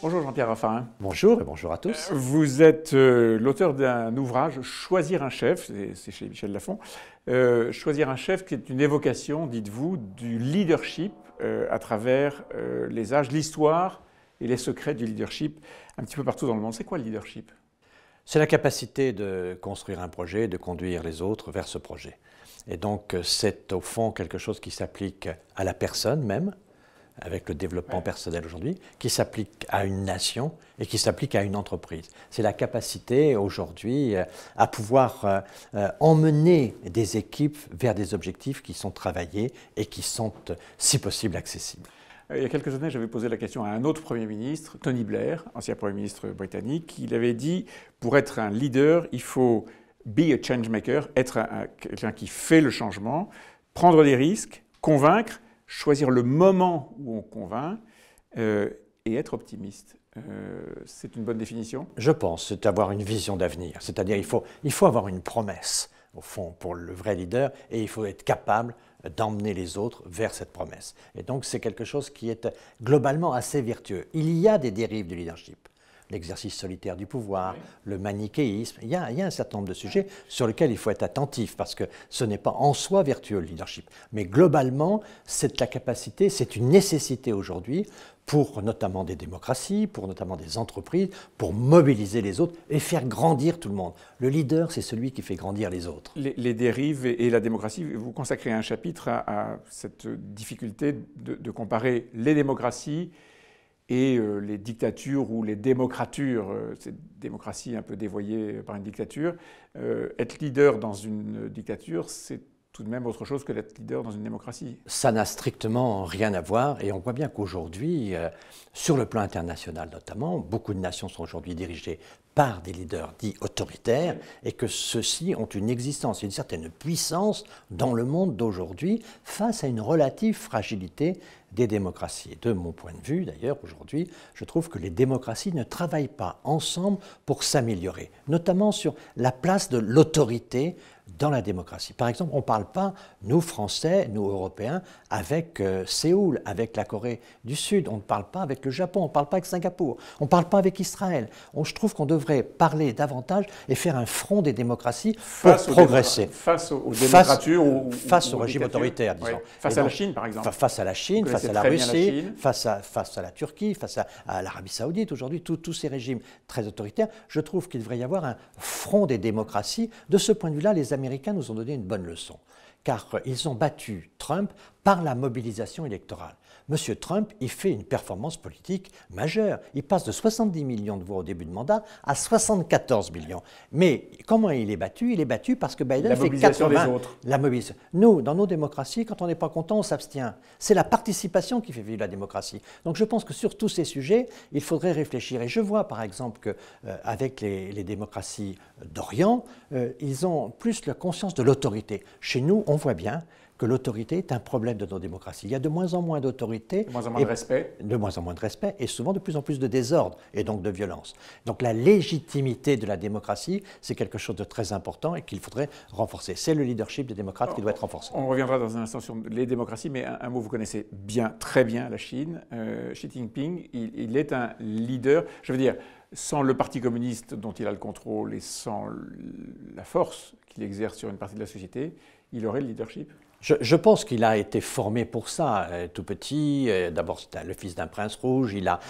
Bonjour Jean-Pierre Raffarin. Bonjour et bonjour à tous. Euh, vous êtes euh, l'auteur d'un ouvrage, Choisir un chef, c'est chez Michel Lafont. Euh, Choisir un chef qui est une évocation, dites-vous, du leadership à travers les âges, l'histoire et les secrets du leadership un petit peu partout dans le monde. C'est quoi le leadership C'est la capacité de construire un projet, de conduire les autres vers ce projet. Et donc c'est au fond quelque chose qui s'applique à la personne même, avec le développement personnel aujourd'hui, qui s'applique à une nation et qui s'applique à une entreprise. C'est la capacité aujourd'hui euh, à pouvoir euh, euh, emmener des équipes vers des objectifs qui sont travaillés et qui sont, si possible, accessibles. Il y a quelques années, j'avais posé la question à un autre Premier ministre, Tony Blair, ancien Premier ministre britannique. Il avait dit, pour être un leader, il faut be a change maker, être quelqu'un qui fait le changement, prendre des risques, convaincre choisir le moment où on convainc euh, et être optimiste. Euh, c'est une bonne définition Je pense, c'est avoir une vision d'avenir. C'est-à-dire il faut, il faut avoir une promesse, au fond, pour le vrai leader, et il faut être capable d'emmener les autres vers cette promesse. Et donc c'est quelque chose qui est globalement assez vertueux. Il y a des dérives du leadership l'exercice solitaire du pouvoir, le manichéisme. Il y, a, un certain nombre de sujets sur lesquels il faut être attentif parce que ce n'est pas en soi vertueux le leadership. Mais globalement, c'est la capacité, c'est une nécessité aujourd'hui pour notamment des démocraties, pour notamment des entreprises, pour mobiliser les autres et faire grandir tout le monde. Le leader, c'est celui qui fait grandir les autres. Les, dérives et, la démocratie, vous consacrez un chapitre à, cette difficulté de, de comparer les démocraties et euh, les dictatures ou les démocratures, euh, cette démocratie un peu dévoyée par une dictature, euh, être leader dans une dictature, c'est tout de même autre chose que d'être leader dans une démocratie. Ça n'a strictement rien à voir et on voit bien qu'aujourd'hui, euh, sur le plan international notamment, beaucoup de nations sont aujourd'hui dirigées par des leaders dits autoritaires et que ceux-ci ont une existence, une certaine puissance dans le monde d'aujourd'hui face à une relative fragilité des démocraties. De mon point de vue, d'ailleurs, aujourd'hui, je trouve que les démocraties ne travaillent pas ensemble pour s'améliorer, notamment sur la place de l'autorité dans la démocratie. Par exemple, on ne parle pas, nous Français, nous Européens, avec euh, Séoul, avec la Corée du Sud, on ne parle pas avec le Japon, on ne parle pas avec Singapour, on ne parle pas avec Israël. On, je trouve qu'on devrait parler davantage et faire un front des démocraties pour progresser. face aux démocraties ou, Face aux régimes autoritaire, disons. Face à la Chine, par exemple. face à la Chine, face à la Russie, face, à, face à la Turquie, face à, à l'Arabie saoudite aujourd'hui, tous ces régimes très autoritaires, je trouve qu'il devrait y avoir un front des démocraties. De ce point de vue-là, les Américains nous ont donné une bonne leçon car ils ont battu Trump par la mobilisation électorale. Monsieur Trump, il fait une performance politique majeure. Il passe de 70 millions de voix au début de mandat à 74 millions. Mais comment il est battu Il est battu parce que Biden la fait mobilisation Des autres. La Nous, dans nos démocraties, quand on n'est pas content, on s'abstient. C'est la participation qui fait vivre la démocratie. Donc je pense que sur tous ces sujets, il faudrait réfléchir. Et je vois par exemple que euh, avec les, démocraties d'Orient, euh, ils ont plus la conscience de l'autorité. Chez nous, on on voit bien que l'autorité est un problème de nos démocraties. Il y a de moins en moins d'autorité. De moins en moins de respect. De moins en moins de respect et souvent de plus en plus de désordre et donc de violence. Donc la légitimité de la démocratie, c'est quelque chose de très important et qu'il faudrait renforcer. C'est le leadership des démocrates qui doit être renforcé. On reviendra dans un instant sur les démocraties, mais un, mot, vous connaissez bien, très bien la Chine. Euh, Xi Jinping, il est un leader, je veux dire, sans le Parti communiste dont il a le contrôle et sans la force qu'il exerce sur une partie de la société, il aurait le leadership je, pense qu'il a été formé pour ça, euh, tout petit. Euh, d'abord, c'était le fils d'un prince rouge. Il a,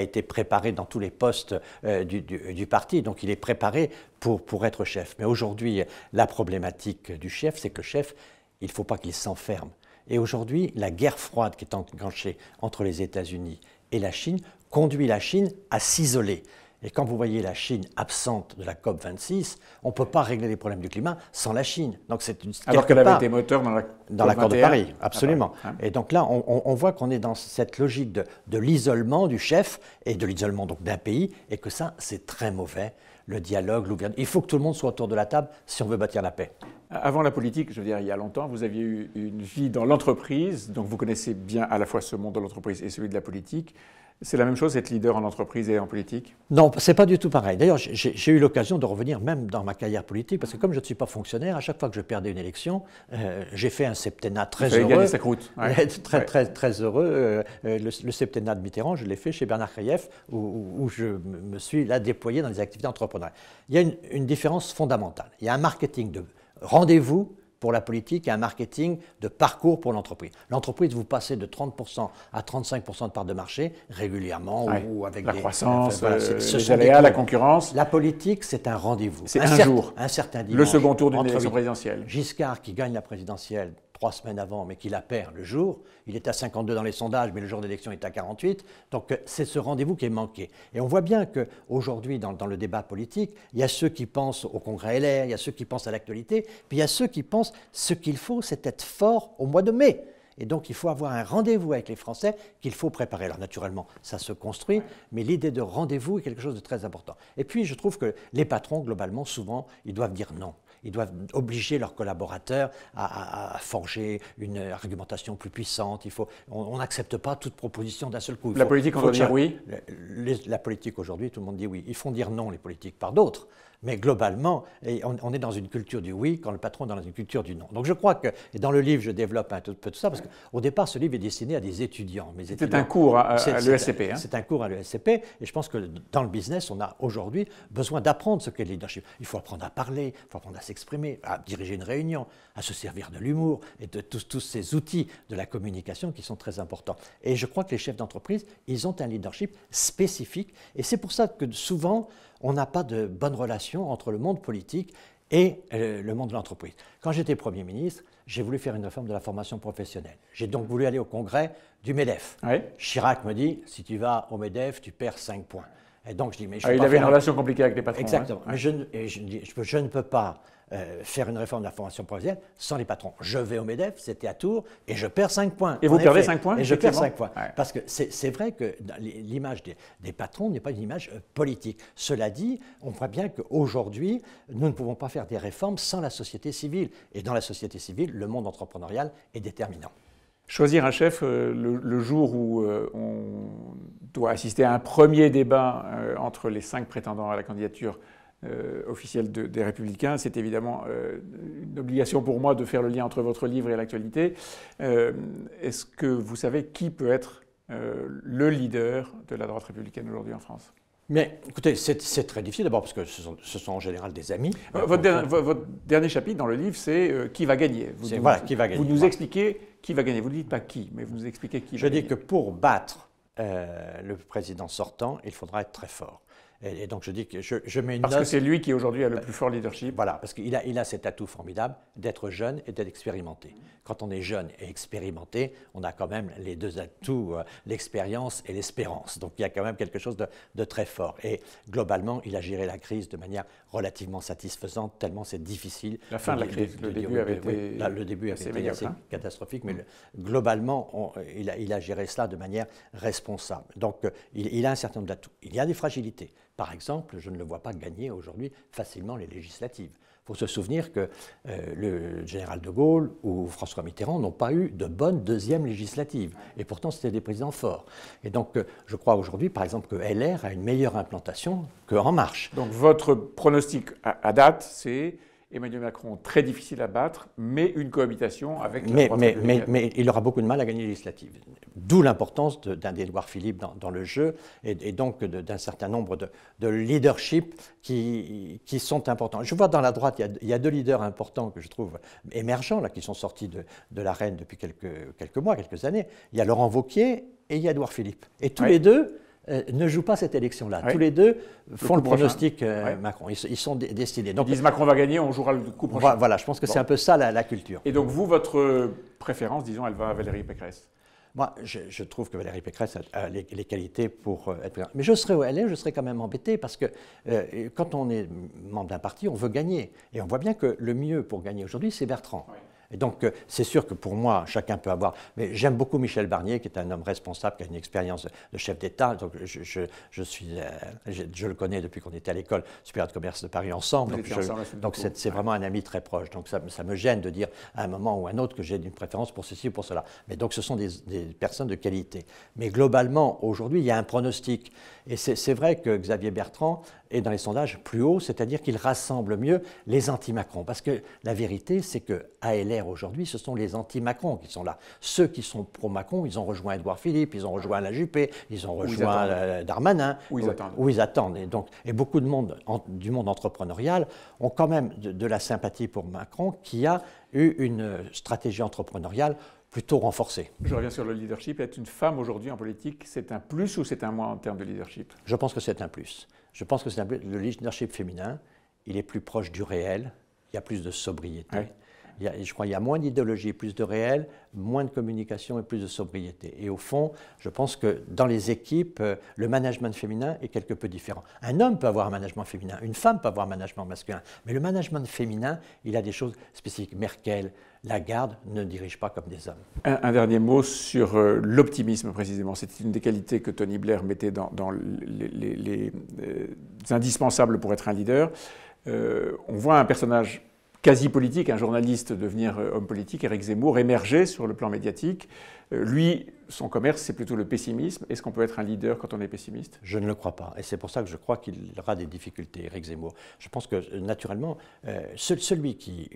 été préparé dans tous les postes euh, du, parti. Donc, il est préparé pour, pour être chef. Mais aujourd'hui, la problématique du chef, c'est que chef, il ne faut pas qu'il s'enferme. Et aujourd'hui, la guerre froide qui est enclenchée entre les États-Unis et la Chine conduit la Chine à s'isoler. Et quand vous voyez la Chine absente de la COP26, on ne peut pas régler les problèmes du climat sans la Chine. Donc c'est une Alors qu'elle avait été moteur dans, la dans l'accord de Paris, absolument. Ah bah, hein. Et donc là, on, voit qu'on est dans cette logique de, de l'isolement du chef et de l'isolement donc d'un pays, et que ça, c'est très mauvais. Le dialogue, l'ouverture. Il faut que tout le monde soit autour de la table si on veut bâtir la paix. Avant la politique, je veux dire, il y a longtemps, vous aviez eu une vie dans l'entreprise, donc vous connaissez bien à la fois ce monde de l'entreprise et celui de la politique. C'est la même chose être leader en entreprise et en politique Non, ce n'est pas du tout pareil. D'ailleurs, j'ai eu l'occasion de revenir même dans ma carrière politique, parce que comme je ne suis pas fonctionnaire, à chaque fois que je perdais une élection, euh, j'ai fait un septennat très Vous heureux. Sa croûte. très, très, très heureux. Euh, euh, le, septennat de Mitterrand, je l'ai fait chez Bernard Krief, où, je me suis là déployé dans les activités entrepreneuriales. Il y a une différence fondamentale. Il y a un marketing de rendez-vous pour la politique et un marketing de parcours pour l'entreprise. L'entreprise, vous passez de 30% à 35% de part de marché régulièrement ou avec la croissance, voilà, euh, la concurrence. La politique, c'est un rendez-vous. C'est un, jour. Un certain dimanche. Le second tour d'une élection présidentielle. Giscard qui gagne la présidentielle trois semaines avant, mais qu'il la perd le jour. Il est à 52 dans les sondages, mais le jour d'élection est à 48. Donc euh, c'est ce rendez-vous qui est manqué. Et on voit bien qu'aujourd'hui, dans, dans le débat politique, il y a ceux qui pensent au Congrès LR, il y a ceux qui pensent à l'actualité, puis il y a ceux qui pensent ce qu'il faut, c'est être fort au mois de mai. Et donc, il faut avoir un rendez-vous avec les Français qu'il faut préparer. Alors, naturellement, ça se construit, mais l'idée de rendez-vous est quelque chose de très important. Et puis, je trouve que les patrons, globalement, souvent, ils doivent dire non. Ils doivent obliger leurs collaborateurs à, forger une argumentation plus puissante. Il faut, on n'accepte pas toute proposition d'un seul coup. la politique, on dire oui la politique aujourd'hui, tout le monde dit oui. Ils font dire non, les politiques, par d'autres. Mais globalement, on, on, est dans une culture du oui quand le patron est dans une culture du non. Donc je crois que, et dans le livre, je développe un tout, peu tout ça, parce qu'au départ, ce livre est destiné à des étudiants. C'était un cours à, l'ESCP. Hein. C'est un cours à l'ESCP, et je pense que dans le business, on a aujourd'hui besoin d'apprendre ce qu'est le leadership. Il faut apprendre à parler, il faut apprendre à s'exprimer, à diriger une réunion, à se servir de l'humour et de tous ces outils de la communication qui sont très importants. Et je crois que les chefs d'entreprise, ils ont un leadership spécifique, et c'est pour ça que souvent, on n'a pas de bonne relation entre le monde politique et euh, le monde de l'entreprise. Quand j'étais Premier ministre, j'ai voulu faire une réforme de la formation professionnelle. J'ai donc voulu aller au congrès du MEDEF. Chirac me dit, si tu vas au MEDEF, tu perds 5 points. Ah, il avait une relation compliquée avec les patrons. Hein. Exactement. Je, ne peux pas euh, faire une réforme de la formation professionnelle sans les patrons. Je vais au MEDEF, c'était à Tours, et je perds 5 points. Et vous perdez 5 points Et je perds 5 points. Parce que c'est vrai que l'image des, des, patrons n'est pas une image euh, politique. Cela dit, on voit bien qu'aujourd'hui, nous ne pouvons pas faire des réformes sans la société civile. Et dans la société civile, le monde entrepreneurial est déterminant. Choisir un chef euh, le, jour où euh, on doit assister à un premier débat euh, entre les cinq prétendants à la candidature officielle des Républicains, c'est évidemment une obligation pour moi de faire le lien entre votre livre et l'actualité. Est-ce que vous savez qui peut être le leader de la droite républicaine aujourd'hui en France mais écoutez, c'est très difficile d'abord parce que ce sont, en général des amis. Votre, dernier chapitre dans le livre, c'est qui va gagner. qui va gagner. Vous nous expliquez qui va gagner. Vous ne dites pas qui, mais vous nous expliquez qui Je dis que pour battre euh, le président sortant, il faudra être très fort. Et, donc je dis que je, je mets une Parce que c'est lui qui aujourd'hui a le plus fort leadership. Voilà, parce qu'il a, il a cet atout formidable d'être jeune et d'être expérimenté. Quand on est jeune et expérimenté, on a quand même les deux atouts, euh, l'expérience et l'espérance. Donc il y a quand même quelque chose de, de très fort. Et globalement, il a géré la crise de manière relativement satisfaisante, tellement c'est difficile. La fin de, la crise, bah, le, début avait été hein. catastrophique, mais globalement, il, a, géré cela de manière responsable. Donc, euh, il, il a un certain nombre d'atouts. Il y a des fragilités. Par exemple, je ne le vois pas gagner aujourd'hui facilement les législatives. Il faut se souvenir que euh, le général de Gaulle ou François Mitterrand n'ont pas eu de bonne deuxième législative. Et pourtant, c'était des présidents forts. Et donc, euh, je crois aujourd'hui, par exemple, que LR a une meilleure implantation que En Marche. Donc, votre pronostic à date, c'est Emmanuel Macron très difficile à battre, mais une cohabitation avec mais, la mais, il aura beaucoup de mal à gagner les législatives. D'où l'importance d'un Édouard Philippe dans, le jeu et, donc d'un certain nombre de, leaderships leadership qui, sont importants. Je vois dans la droite, il y, a, deux leaders importants que je trouve émergents, là, qui sont sortis de, de l'arène depuis quelques, quelques mois, quelques années. Il y a Laurent Vauquier et il y a Edouard Philippe. Et tous les deux euh, ne jouent pas cette élection-là. Tous les deux font le, pronostic euh, Macron. Ils, sont destinés. Donc, ils disent Macron va gagner, on jouera le coup prochain. Voilà, je pense que c'est un peu ça la, culture. Et donc vous, votre préférence, disons, elle va à Valérie Pécresse moi, je, trouve que Valérie Pécresse a les, qualités pour euh, être présidente. Mais je serais où elle je serais quand même embêté parce que quand on est membre d'un parti, on veut gagner. Et on voit bien que le mieux pour gagner aujourd'hui, c'est Bertrand. Et donc, euh, c'est sûr que pour moi, chacun peut avoir. Mais j'aime beaucoup Michel Barnier, qui est un homme responsable, qui a une expérience de chef d'État. Donc, je, je, je suis, je, le connais depuis qu'on était à l'école supérieure de commerce de Paris ensemble. donc, c'est vraiment un ami très proche. Donc, ça, ça, me gêne de dire à un moment ou à un autre que j'ai une préférence pour ceci ou pour cela. Mais donc, ce sont des, des personnes de qualité. Mais globalement, aujourd'hui, il y a un pronostic. Et c'est vrai que Xavier Bertrand est dans les sondages plus haut, c'est-à-dire qu'il rassemble mieux les anti-Macron. Parce que la vérité, c'est que ALR aujourd'hui, ce sont les anti-Macron qui sont là. Ceux qui sont pro-Macron, ils ont rejoint Edouard Philippe, ils ont rejoint la Juppé, ils ont rejoint euh, Darmanin, où ils, attendent. ils attendent. Et, donc, et beaucoup de monde, du monde entrepreneurial ont quand même de, la sympathie pour Macron qui a eu une stratégie entrepreneuriale plutôt renforcée. Je reviens sur le leadership. Être une femme aujourd'hui en politique, c'est un plus ou c'est un moins en termes de leadership Je pense que c'est un plus. Je pense que c'est un plus. Le leadership féminin, il est plus proche du réel, il y a plus de sobriété je crois qu'il y a moins d'idéologie, plus de réel, moins de communication et plus de sobriété. Et au fond, je pense que dans les équipes, euh, le management féminin est quelque peu différent. Un homme peut avoir un management féminin, une femme peut avoir un management masculin, mais le management féminin, il a des choses spécifiques. Merkel, Lagarde ne dirige pas comme des hommes. Un, dernier mot sur euh, l'optimisme précisément. C'était une des qualités que Tony Blair mettait dans, les, euh, indispensables pour être un leader. on voit un personnage quasi politique, un journaliste devenir euh, homme politique, Eric Zemmour, émergeait sur le plan médiatique. Euh, lui son commerce, c'est plutôt le pessimisme. Est-ce qu'on peut être un leader quand on est pessimiste Je ne le crois pas. Et c'est pour ça que je crois qu'il aura des difficultés, Eric Zemmour. Je pense que, euh, naturellement, euh, celui qui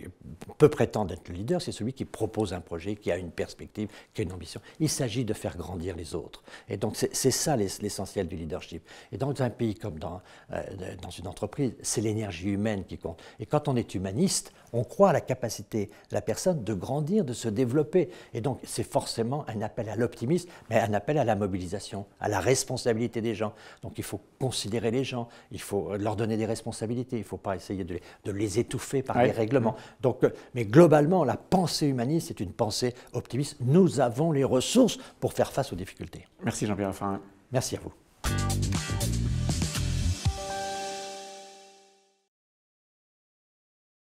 peut prétendre être le leader, c'est celui qui propose un projet, qui a une perspective, qui a une ambition. Il s'agit de faire grandir les autres. Et donc, c'est ça l'essentiel du leadership. Et dans un pays comme dans, euh, dans une entreprise, c'est l'énergie humaine qui compte. Et quand on est humaniste, on croit à la capacité de la personne de grandir, de se développer. Et donc, c'est forcément un appel à l'optimisme mais un appel à la mobilisation, à la responsabilité des gens. Donc il faut considérer les gens, il faut leur donner des responsabilités, il ne faut pas essayer de les, étouffer par les des règlements. Donc, euh, mais globalement, la pensée humaniste est une pensée optimiste. Nous avons les ressources pour faire face aux difficultés. Merci Jean-Pierre Raffarin. Merci à vous.